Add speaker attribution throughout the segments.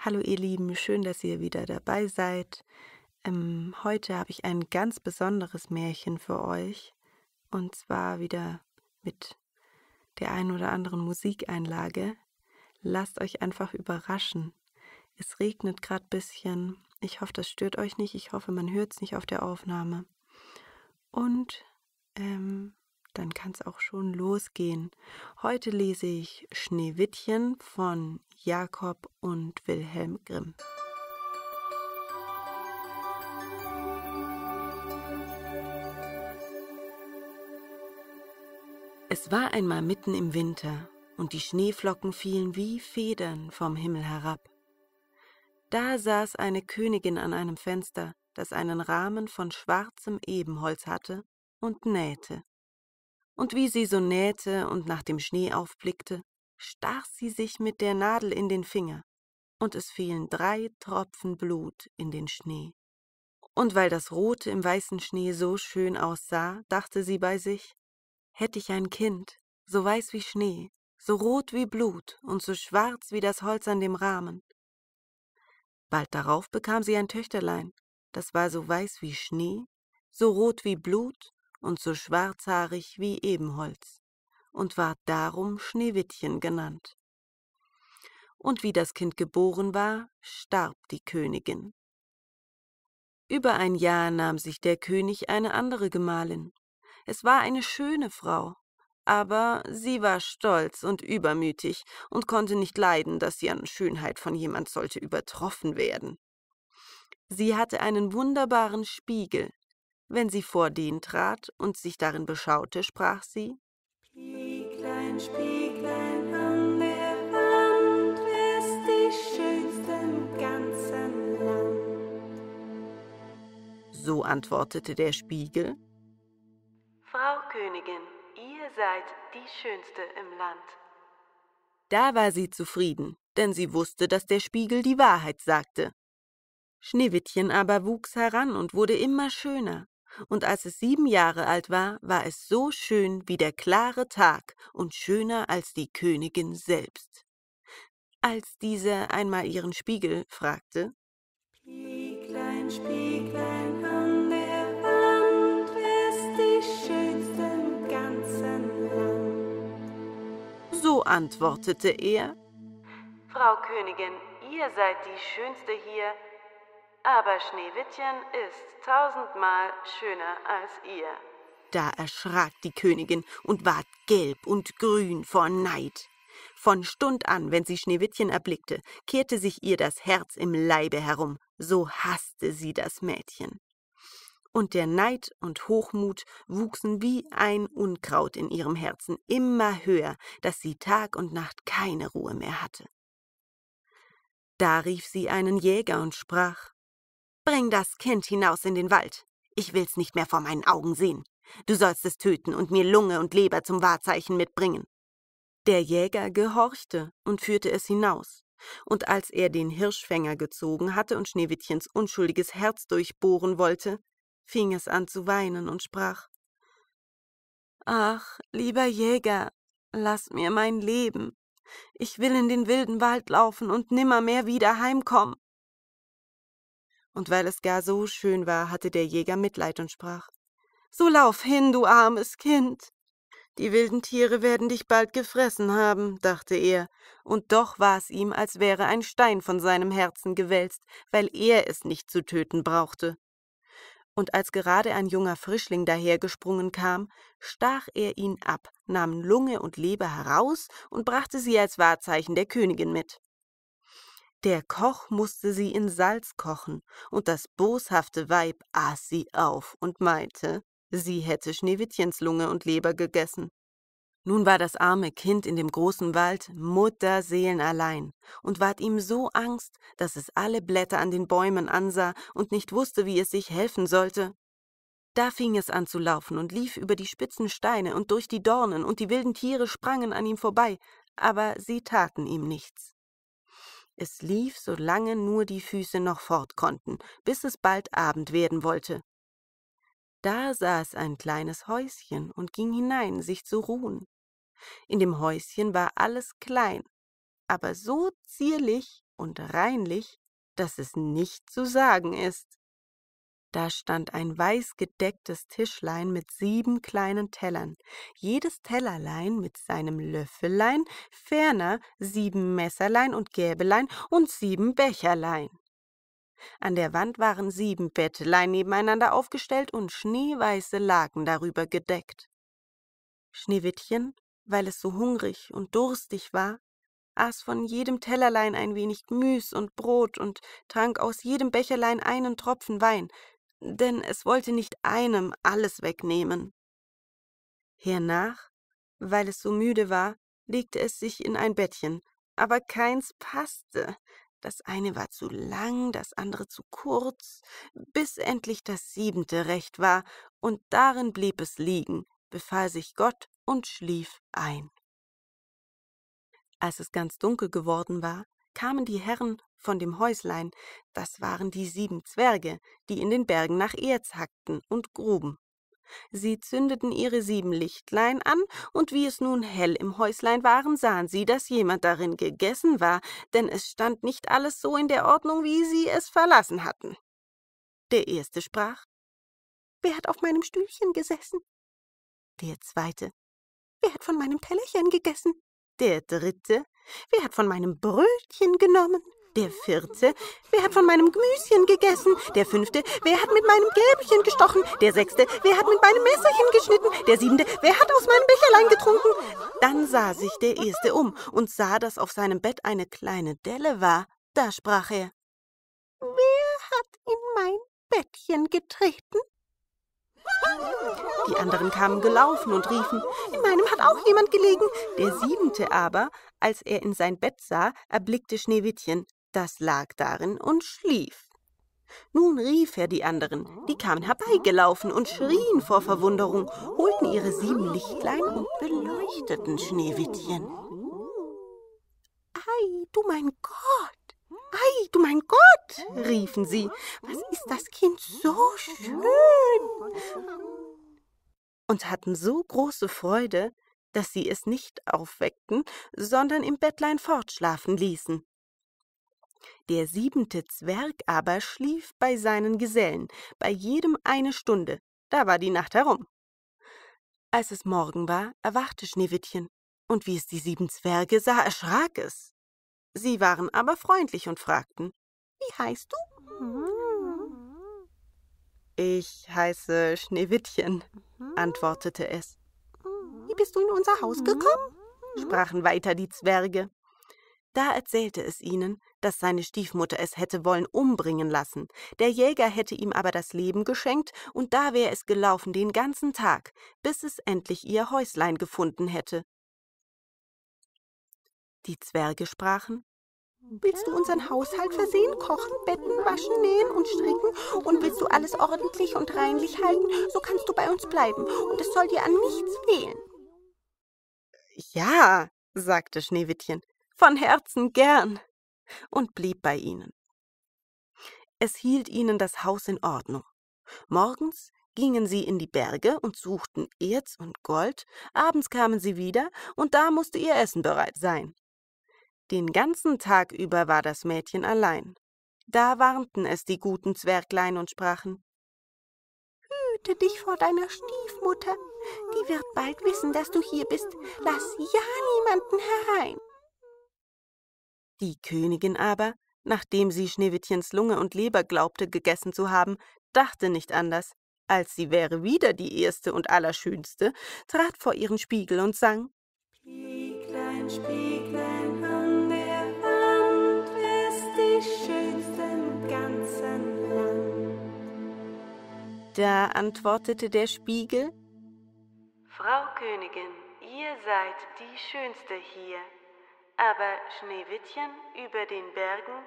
Speaker 1: Hallo ihr Lieben, schön, dass ihr wieder dabei seid. Ähm, heute habe ich ein ganz besonderes Märchen für euch und zwar wieder mit der ein oder anderen Musikeinlage. Lasst euch einfach überraschen. Es regnet gerade ein bisschen. Ich hoffe, das stört euch nicht. Ich hoffe, man hört es nicht auf der Aufnahme. Und ähm, dann kann es auch schon losgehen. Heute lese ich Schneewittchen von Jakob und Wilhelm Grimm. Es war einmal mitten im Winter, und die Schneeflocken fielen wie Federn vom Himmel herab. Da saß eine Königin an einem Fenster, das einen Rahmen von schwarzem Ebenholz hatte, und nähte und wie sie so nähte und nach dem Schnee aufblickte, stach sie sich mit der Nadel in den Finger, und es fielen drei Tropfen Blut in den Schnee. Und weil das Rote im weißen Schnee so schön aussah, dachte sie bei sich, hätte ich ein Kind, so weiß wie Schnee, so rot wie Blut und so schwarz wie das Holz an dem Rahmen. Bald darauf bekam sie ein Töchterlein, das war so weiß wie Schnee, so rot wie Blut und so schwarzhaarig wie Ebenholz und ward darum Schneewittchen genannt. Und wie das Kind geboren war, starb die Königin. Über ein Jahr nahm sich der König eine andere Gemahlin. Es war eine schöne Frau, aber sie war stolz und übermütig und konnte nicht leiden, dass sie an Schönheit von jemand sollte übertroffen werden. Sie hatte einen wunderbaren Spiegel, wenn sie vor den trat und sich darin beschaute, sprach sie
Speaker 2: Spieglein, Spieglein an der Wand, wer ist die schönste im ganzen Land?
Speaker 1: So antwortete der Spiegel
Speaker 2: Frau Königin, ihr seid
Speaker 1: die schönste im Land. Da war sie zufrieden, denn sie wusste, dass der Spiegel die Wahrheit sagte. Schneewittchen aber wuchs heran und wurde immer schöner und als es sieben Jahre alt war, war es so schön wie der klare Tag und schöner als die Königin selbst. Als diese einmal ihren Spiegel fragte,
Speaker 2: Spieglein, Spieglein an der Wand, wer ist die schönste im ganzen Land?
Speaker 1: So antwortete er,
Speaker 2: Frau Königin,
Speaker 1: ihr seid die Schönste hier, aber Schneewittchen ist tausendmal schöner als ihr. Da erschrak die Königin und ward gelb und grün vor Neid. Von Stund an, wenn sie Schneewittchen erblickte, kehrte sich ihr das Herz im Leibe herum, so hasste sie das Mädchen. Und der Neid und Hochmut wuchsen wie ein Unkraut in ihrem Herzen immer höher, dass sie Tag und Nacht keine Ruhe mehr hatte. Da rief sie einen Jäger und sprach Bring das Kind hinaus in den Wald. Ich will's nicht mehr vor meinen Augen sehen. Du sollst es töten und mir Lunge und Leber zum Wahrzeichen mitbringen. Der Jäger gehorchte und führte es hinaus. Und als er den Hirschfänger gezogen hatte und Schneewittchens unschuldiges Herz durchbohren wollte, fing es an zu weinen und sprach Ach, lieber Jäger, lass mir mein Leben. Ich will in den wilden Wald laufen und nimmermehr wieder heimkommen und weil es gar so schön war, hatte der Jäger Mitleid und sprach So lauf hin, du armes Kind. Die wilden Tiere werden dich bald gefressen haben, dachte er, und doch war es ihm, als wäre ein Stein von seinem Herzen gewälzt, weil er es nicht zu töten brauchte. Und als gerade ein junger Frischling dahergesprungen kam, stach er ihn ab, nahm Lunge und Leber heraus und brachte sie als Wahrzeichen der Königin mit. Der Koch musste sie in Salz kochen, und das boshafte Weib aß sie auf und meinte, sie hätte Schneewittchens Lunge und Leber gegessen. Nun war das arme Kind in dem großen Wald mutterseelenallein und ward ihm so Angst, dass es alle Blätter an den Bäumen ansah und nicht wusste, wie es sich helfen sollte. Da fing es an zu laufen und lief über die spitzen Steine und durch die Dornen, und die wilden Tiere sprangen an ihm vorbei, aber sie taten ihm nichts. Es lief, solange nur die Füße noch fort konnten, bis es bald Abend werden wollte. Da saß ein kleines Häuschen und ging hinein, sich zu ruhen. In dem Häuschen war alles klein, aber so zierlich und reinlich, dass es nicht zu sagen ist. Da stand ein weiß gedecktes Tischlein mit sieben kleinen Tellern, jedes Tellerlein mit seinem Löffelein, ferner sieben Messerlein und Gäbelein und sieben Becherlein. An der Wand waren sieben Bettelein nebeneinander aufgestellt und schneeweiße Laken darüber gedeckt. Schneewittchen, weil es so hungrig und durstig war, aß von jedem Tellerlein ein wenig Müs und Brot und trank aus jedem Becherlein einen Tropfen Wein, denn es wollte nicht einem alles wegnehmen. Hernach, weil es so müde war, legte es sich in ein Bettchen, aber keins passte. Das eine war zu lang, das andere zu kurz, bis endlich das siebente recht war, und darin blieb es liegen, befahl sich Gott und schlief ein. Als es ganz dunkel geworden war, kamen die Herren von dem Häuslein, das waren die sieben Zwerge, die in den Bergen nach Erz hackten und gruben. Sie zündeten ihre sieben Lichtlein an, und wie es nun hell im Häuslein waren, sahen sie, dass jemand darin gegessen war, denn es stand nicht alles so in der Ordnung, wie sie es verlassen hatten. Der erste sprach Wer hat auf meinem Stühlchen gesessen? Der zweite Wer hat von meinem Tellerchen gegessen? Der dritte Wer hat von meinem Brötchen genommen? Der vierte, wer hat von meinem Gemüschen gegessen? Der fünfte, wer hat mit meinem Gäbchen gestochen? Der sechste, wer hat mit meinem Messerchen geschnitten? Der siebente, wer hat aus meinem Becherlein getrunken? Dann sah sich der erste um und sah, dass auf seinem Bett eine kleine Delle war. Da sprach er.
Speaker 2: Wer hat in mein Bettchen getreten? Die anderen
Speaker 1: kamen gelaufen und riefen,
Speaker 2: in meinem hat auch
Speaker 1: jemand gelegen. Der siebente aber, als er in sein Bett sah, erblickte Schneewittchen, das lag darin und schlief. Nun rief er die anderen, die kamen herbeigelaufen und schrien vor Verwunderung, holten ihre sieben Lichtlein und beleuchteten Schneewittchen. Ei, du mein Gott! Ei, du mein Gott! riefen sie. Was ist das Kind so schön. Und hatten so große Freude, dass sie es nicht aufweckten, sondern im Bettlein fortschlafen ließen. Der siebente Zwerg aber schlief bei seinen Gesellen, bei jedem eine Stunde, da war die Nacht herum. Als es Morgen war, erwachte Schneewittchen, und wie es die sieben Zwerge sah, erschrak es. Sie waren aber freundlich und fragten Wie heißt
Speaker 2: du?
Speaker 1: Ich heiße Schneewittchen, hm. antwortete es.
Speaker 2: Hm. Wie bist du in unser
Speaker 1: Haus hm. gekommen? sprachen weiter die Zwerge. Da erzählte es ihnen, dass seine Stiefmutter es hätte wollen umbringen lassen. Der Jäger hätte ihm aber das Leben geschenkt, und da wäre es gelaufen den ganzen Tag, bis es endlich ihr Häuslein gefunden hätte. Die Zwerge sprachen
Speaker 2: Willst du unseren Haushalt versehen? Kochen, betten, waschen, nähen und stricken? Und willst du alles ordentlich und
Speaker 1: reinlich halten? So kannst du bei uns bleiben und es soll dir an nichts fehlen. Ja, sagte Schneewittchen, von Herzen gern und blieb bei ihnen. Es hielt ihnen das Haus in Ordnung. Morgens gingen sie in die Berge und suchten Erz und Gold, abends kamen sie wieder, und da musste ihr Essen bereit sein. Den ganzen Tag über war das Mädchen allein. Da warnten es die guten Zwerglein und sprachen
Speaker 2: Hüte dich vor deiner Stiefmutter, die wird bald wissen, dass du hier bist. Lass ja niemanden herein.
Speaker 1: Die Königin aber, nachdem sie Schneewittchens Lunge und Leber glaubte gegessen zu haben, dachte nicht anders, als sie wäre wieder die erste und allerschönste, trat vor ihren Spiegel und sang
Speaker 2: Spieglein, Spieglein,
Speaker 1: Da antwortete der Spiegel,
Speaker 2: Frau Königin, ihr
Speaker 1: seid die Schönste hier, aber Schneewittchen über den Bergen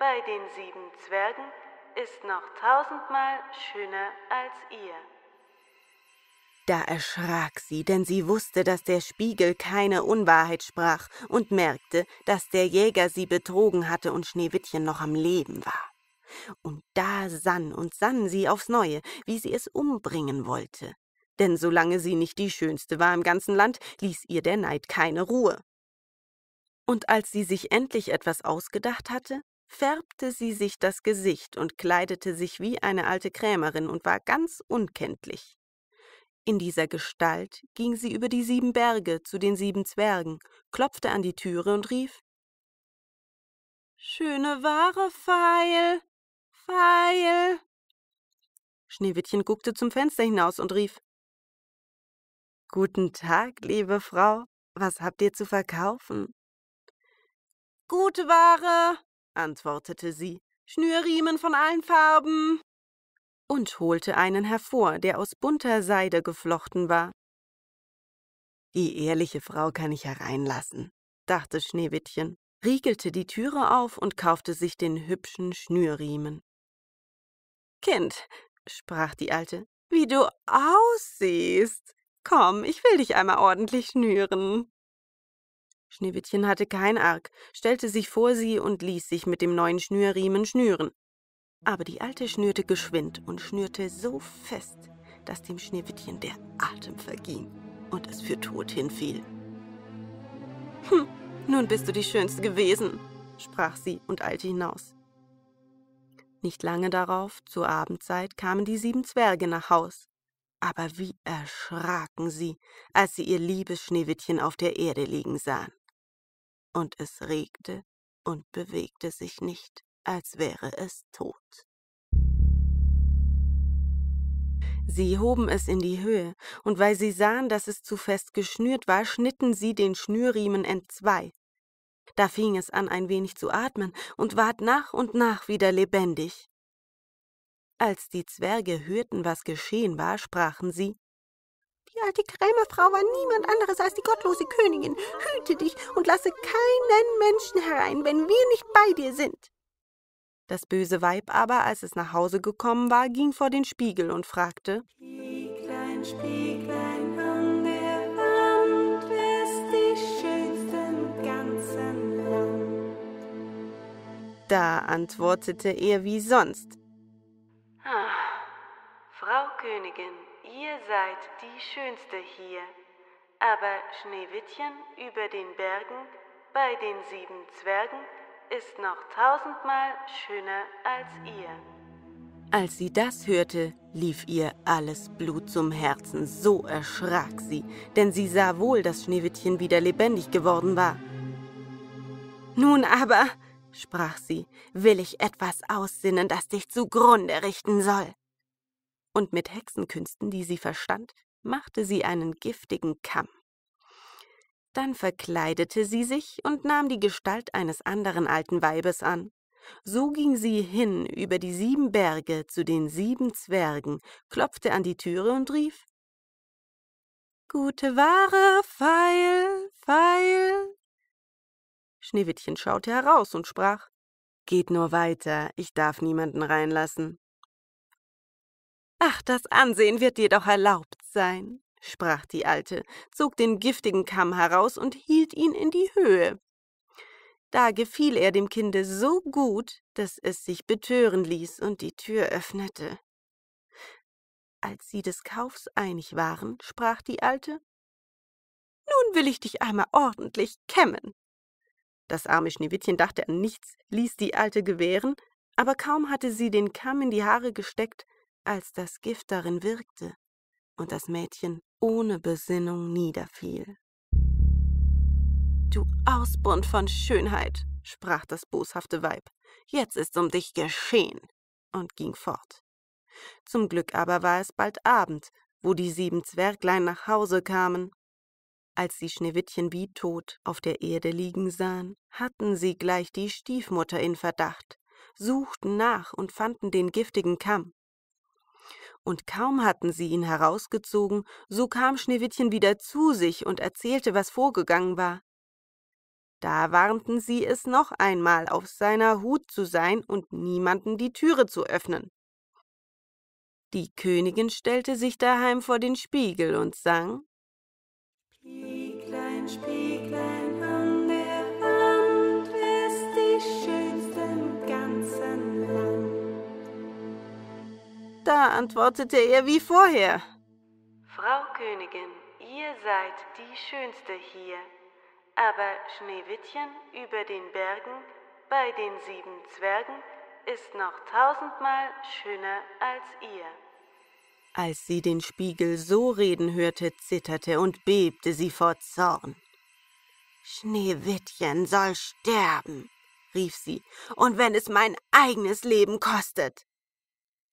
Speaker 1: bei den sieben Zwergen ist noch tausendmal schöner als ihr. Da erschrak sie, denn sie wusste, dass der Spiegel keine Unwahrheit sprach und merkte, dass der Jäger sie betrogen hatte und Schneewittchen noch am Leben war. Und da sann und sann sie aufs Neue, wie sie es umbringen wollte. Denn solange sie nicht die Schönste war im ganzen Land, ließ ihr der Neid keine Ruhe. Und als sie sich endlich etwas ausgedacht hatte, färbte sie sich das Gesicht und kleidete sich wie eine alte Krämerin und war ganz unkenntlich. In dieser Gestalt ging sie über die sieben Berge zu den sieben Zwergen, klopfte an die Türe und rief
Speaker 2: Schöne Ware feil, weil...
Speaker 1: Schneewittchen guckte zum Fenster hinaus und rief Guten Tag, liebe Frau, was habt ihr zu verkaufen? Gute Ware, antwortete sie, Schnürriemen von allen Farben. Und holte einen hervor, der aus bunter Seide geflochten war. Die ehrliche Frau kann ich hereinlassen, dachte Schneewittchen, riegelte die Türe auf und kaufte sich den hübschen Schnürriemen. Kind, sprach die Alte, wie du aussiehst. Komm, ich will dich einmal ordentlich schnüren. Schneewittchen hatte kein Arg, stellte sich vor sie und ließ sich mit dem neuen Schnürriemen schnüren. Aber die Alte schnürte geschwind und schnürte so fest, dass dem Schneewittchen der Atem verging und es für tot hinfiel. Hm, nun bist du die Schönste gewesen, sprach sie und eilte hinaus. Nicht lange darauf, zur Abendzeit, kamen die sieben Zwerge nach Haus. Aber wie erschraken sie, als sie ihr liebes Schneewittchen auf der Erde liegen sahen. Und es regte und bewegte sich nicht, als wäre es tot. Sie hoben es in die Höhe, und weil sie sahen, dass es zu fest geschnürt war, schnitten sie den Schnürriemen entzwei. Da fing es an, ein wenig zu atmen und ward nach und nach wieder lebendig. Als die Zwerge hörten, was geschehen war, sprachen sie
Speaker 2: Die alte Krämerfrau war niemand anderes als die gottlose
Speaker 1: Königin. Hüte dich und lasse keinen Menschen herein, wenn wir nicht bei dir sind. Das böse Weib aber, als es nach Hause gekommen war, ging vor den Spiegel und fragte
Speaker 2: Spieglein, Spieglein,
Speaker 1: Da antwortete er wie sonst. Ach, Frau Königin, ihr seid die Schönste hier. Aber Schneewittchen über den Bergen bei den sieben Zwergen ist noch tausendmal schöner als ihr. Als sie das hörte, lief ihr alles Blut zum Herzen, so erschrak sie, denn sie sah wohl, dass Schneewittchen wieder lebendig geworden war. Nun aber, sprach sie, will ich etwas aussinnen, das dich zugrunde richten soll. Und mit Hexenkünsten, die sie verstand, machte sie einen giftigen Kamm. Dann verkleidete sie sich und nahm die Gestalt eines anderen alten Weibes an. So ging sie hin über die sieben Berge zu den sieben Zwergen, klopfte an die Türe und rief Gute Ware, feil, feil, Schneewittchen schaute heraus und sprach Geht nur weiter, ich darf niemanden reinlassen. Ach, das Ansehen wird dir doch erlaubt sein, sprach die Alte, zog den giftigen Kamm heraus und hielt ihn in die Höhe. Da gefiel er dem Kinde so gut, dass es sich betören ließ und die Tür öffnete. Als sie des Kaufs einig waren, sprach die Alte
Speaker 2: Nun
Speaker 1: will ich dich einmal ordentlich kämmen. Das arme Schneewittchen dachte an nichts, ließ die Alte gewähren, aber kaum hatte sie den Kamm in die Haare gesteckt, als das Gift darin wirkte und das Mädchen ohne Besinnung niederfiel. Du Ausbund von Schönheit, sprach das boshafte Weib, jetzt ist um dich geschehen und ging fort. Zum Glück aber war es bald Abend, wo die sieben Zwerglein nach Hause kamen als sie Schneewittchen wie tot auf der Erde liegen sahen, hatten sie gleich die Stiefmutter in Verdacht, suchten nach und fanden den giftigen Kamm. Und kaum hatten sie ihn herausgezogen, so kam Schneewittchen wieder zu sich und erzählte, was vorgegangen war. Da warnten sie es noch einmal, auf seiner Hut zu sein und niemanden die Türe zu öffnen. Die Königin stellte sich daheim vor den Spiegel und sang
Speaker 2: Spieglein, Spieglein an der Wand, wer ist die schönste
Speaker 1: im ganzen Land? Da antwortete er wie vorher. Frau Königin, ihr seid die Schönste hier, aber Schneewittchen über den Bergen bei den sieben Zwergen ist noch tausendmal schöner als ihr. Als sie den Spiegel so reden hörte, zitterte und bebte sie vor Zorn. Schneewittchen soll sterben, rief sie, und wenn es mein eigenes Leben kostet.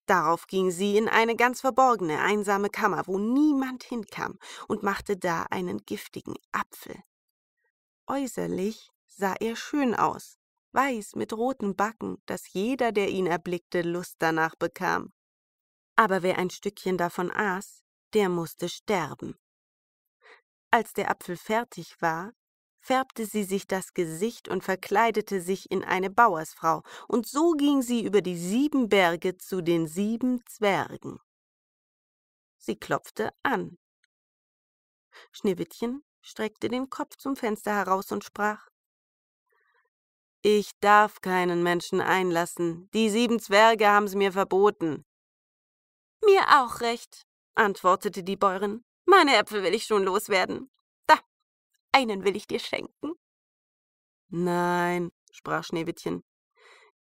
Speaker 1: Darauf ging sie in eine ganz verborgene, einsame Kammer, wo niemand hinkam, und machte da einen giftigen Apfel. Äußerlich sah er schön aus, weiß mit roten Backen, dass jeder, der ihn erblickte, Lust danach bekam aber wer ein Stückchen davon aß, der musste sterben. Als der Apfel fertig war, färbte sie sich das Gesicht und verkleidete sich in eine Bauersfrau, und so ging sie über die sieben Berge zu den sieben Zwergen. Sie klopfte an. Schneewittchen streckte den Kopf zum Fenster heraus und sprach Ich darf keinen Menschen einlassen, die sieben Zwerge haben's mir verboten. Mir auch recht, antwortete die Bäuerin. Meine Äpfel will ich schon loswerden. Da, einen will ich dir schenken. Nein, sprach Schneewittchen,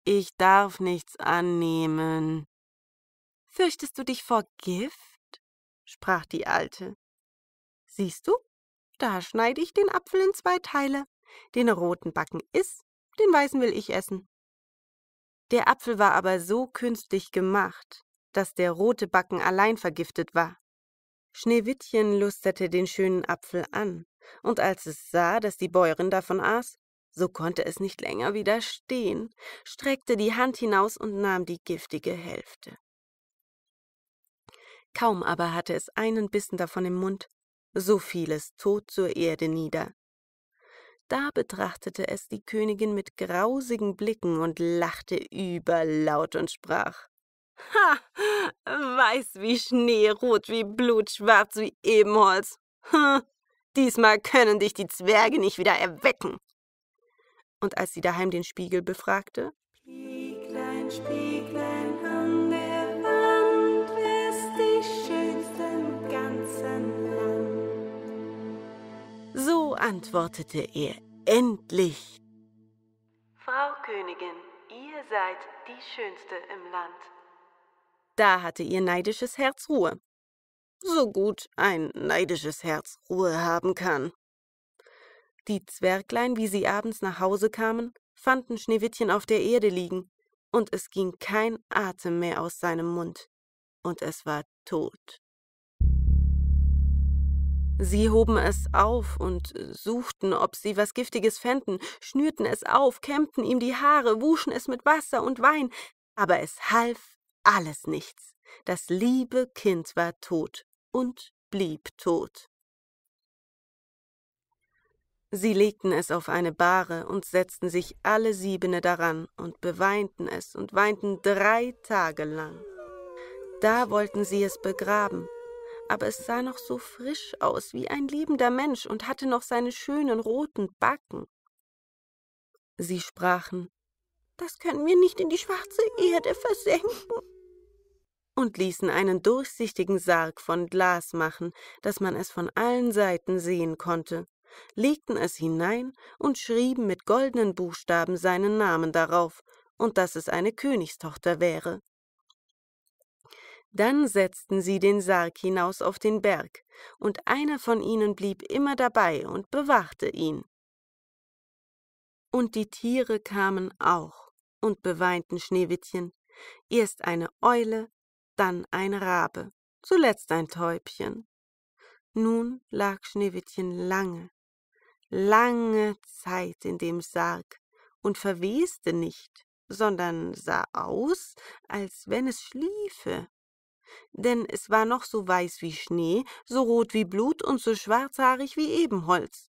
Speaker 1: ich darf nichts annehmen. Fürchtest du dich vor Gift? sprach die Alte. Siehst du, da schneide ich den Apfel in zwei Teile. Den roten Backen iss, den weißen will ich essen. Der Apfel war aber so künstlich gemacht, dass der rote Backen allein vergiftet war. Schneewittchen lustete den schönen Apfel an, und als es sah, dass die Bäuerin davon aß, so konnte es nicht länger widerstehen, streckte die Hand hinaus und nahm die giftige Hälfte. Kaum aber hatte es einen Bissen davon im Mund, so fiel es tot zur Erde nieder. Da betrachtete es die Königin mit grausigen Blicken und lachte überlaut und sprach Ha! Weiß wie Schnee, rot wie Blut, schwarz wie Ebenholz. Hm, diesmal können dich die Zwerge nicht wieder erwecken. Und als sie daheim den Spiegel befragte,
Speaker 2: Spieglein, Spieglein an der Wand, ist die schönste im ganzen Land? So
Speaker 1: antwortete er endlich.
Speaker 2: Frau Königin,
Speaker 1: ihr seid die schönste im Land. Da hatte ihr neidisches Herz Ruhe. So gut ein neidisches Herz Ruhe haben kann. Die Zwerglein, wie sie abends nach Hause kamen, fanden Schneewittchen auf der Erde liegen, und es ging kein Atem mehr aus seinem Mund, und es war tot. Sie hoben es auf und suchten, ob sie was Giftiges fänden, schnürten es auf, kämmten ihm die Haare, wuschen es mit Wasser und Wein, aber es half alles nichts. Das liebe Kind war tot und blieb tot. Sie legten es auf eine Bahre und setzten sich alle Siebene daran und beweinten es und weinten drei Tage lang. Da wollten sie es begraben, aber es sah noch so frisch aus wie ein lebender Mensch und hatte noch seine schönen roten Backen. Sie sprachen, das können wir nicht in die schwarze Erde versenken und ließen einen durchsichtigen Sarg von Glas machen, dass man es von allen Seiten sehen konnte, legten es hinein und schrieben mit goldenen Buchstaben seinen Namen darauf und dass es eine Königstochter wäre. Dann setzten sie den Sarg hinaus auf den Berg, und einer von ihnen blieb immer dabei und bewachte ihn. Und die Tiere kamen auch und beweinten Schneewittchen, erst eine Eule, dann ein Rabe, zuletzt ein Täubchen. Nun lag Schneewittchen lange, lange Zeit in dem Sarg und verweste nicht, sondern sah aus, als wenn es schliefe. Denn es war noch so weiß wie Schnee, so rot wie Blut und so schwarzhaarig wie Ebenholz.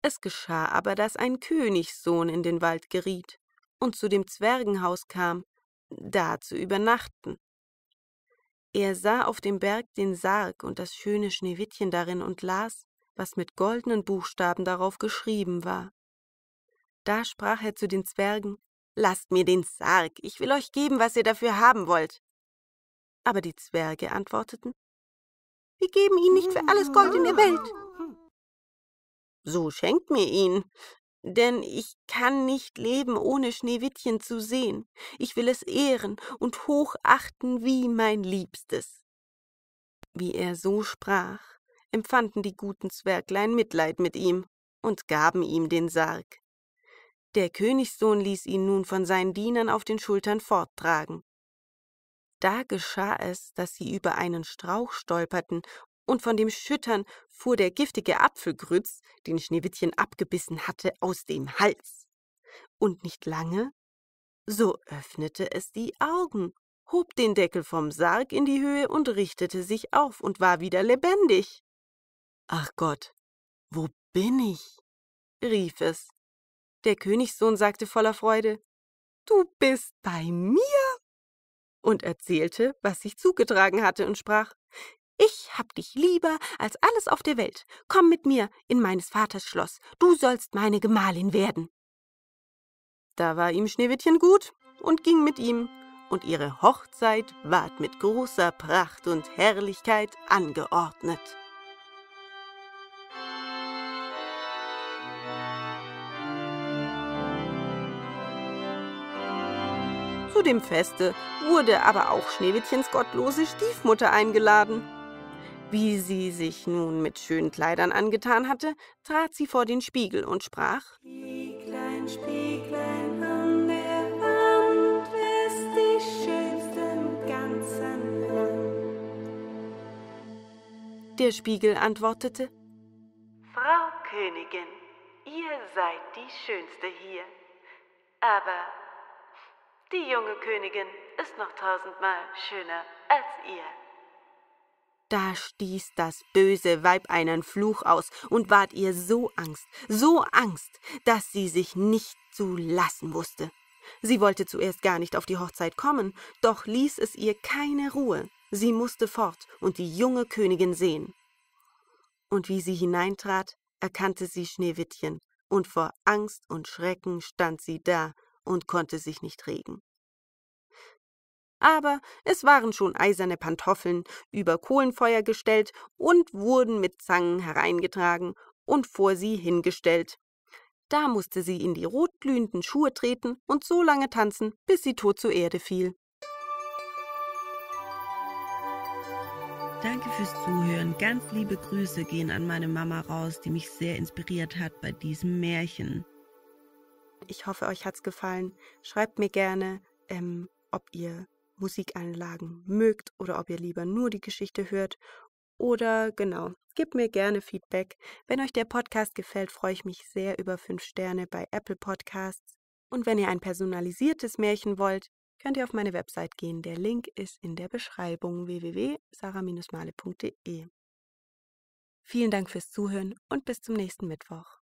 Speaker 1: Es geschah aber, daß ein Königssohn in den Wald geriet und zu dem Zwergenhaus kam da zu übernachten. Er sah auf dem Berg den Sarg und das schöne Schneewittchen darin und las, was mit goldenen Buchstaben darauf geschrieben war. Da sprach er zu den Zwergen Lasst mir den Sarg, ich will euch geben, was ihr dafür haben wollt. Aber die Zwerge antworteten
Speaker 2: Wir geben ihn nicht für alles Gold in der Welt.
Speaker 1: So schenkt mir ihn, denn ich kann nicht leben, ohne Schneewittchen zu sehen. Ich will es ehren und hochachten wie mein Liebstes. Wie er so sprach, empfanden die guten Zwerglein Mitleid mit ihm und gaben ihm den Sarg. Der Königssohn ließ ihn nun von seinen Dienern auf den Schultern forttragen. Da geschah es, dass sie über einen Strauch stolperten und von dem Schüttern fuhr der giftige Apfelgrütz, den Schneewittchen abgebissen hatte, aus dem Hals. Und nicht lange, so öffnete es die Augen, hob den Deckel vom Sarg in die Höhe und richtete sich auf und war wieder lebendig. Ach Gott, wo bin ich? rief es. Der Königssohn sagte voller Freude, Du bist bei mir? und erzählte, was sich zugetragen hatte und sprach, ich hab dich lieber als alles auf der Welt. Komm mit mir in meines Vaters Schloss. Du sollst meine Gemahlin werden. Da war ihm Schneewittchen gut und ging mit ihm, und ihre Hochzeit ward mit großer Pracht und Herrlichkeit angeordnet. Zu dem Feste wurde aber auch Schneewittchens gottlose Stiefmutter eingeladen. Wie sie sich nun mit schönen Kleidern angetan hatte, trat sie vor den Spiegel und sprach:
Speaker 2: Spieglein, Spieglein an der Wand, ist die schönste im ganzen Land? Der Spiegel antwortete:
Speaker 1: Frau Königin, ihr seid die Schönste hier. Aber die junge Königin ist noch tausendmal schöner als ihr. Da stieß das böse Weib einen Fluch aus und ward ihr so Angst, so Angst, dass sie sich nicht zu lassen wusste. Sie wollte zuerst gar nicht auf die Hochzeit kommen, doch ließ es ihr keine Ruhe. Sie musste fort und die junge Königin sehen. Und wie sie hineintrat, erkannte sie Schneewittchen, und vor Angst und Schrecken stand sie da und konnte sich nicht regen aber es waren schon eiserne Pantoffeln über Kohlenfeuer gestellt und wurden mit Zangen hereingetragen und vor sie hingestellt. Da musste sie in die rotglühenden Schuhe treten und so lange tanzen, bis sie tot zur Erde fiel. Danke fürs Zuhören. Ganz liebe Grüße gehen an meine Mama raus, die mich sehr inspiriert hat bei diesem Märchen. Ich hoffe, euch hat's gefallen. Schreibt mir gerne, ähm, ob ihr Musikanlagen mögt oder ob ihr lieber nur die Geschichte hört. Oder genau, gebt mir gerne Feedback. Wenn euch der Podcast gefällt, freue ich mich sehr über 5 Sterne bei Apple Podcasts. Und wenn ihr ein personalisiertes Märchen wollt, könnt ihr auf meine Website gehen. Der Link ist in der Beschreibung
Speaker 2: www.sarah-male.de. Vielen Dank fürs Zuhören und bis zum nächsten Mittwoch.